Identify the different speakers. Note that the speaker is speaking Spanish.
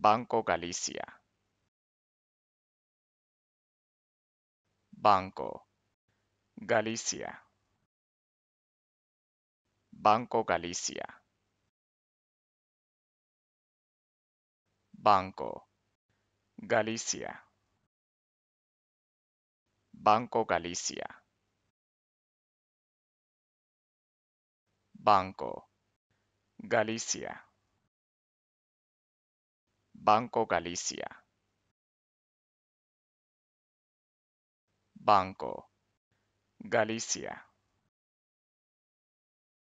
Speaker 1: Banco Galicia. Banco Galicia. Banco Galicia. Banco Galicia. Banco Galicia. Banco Galicia. Banco Galicia. Banco Galicia.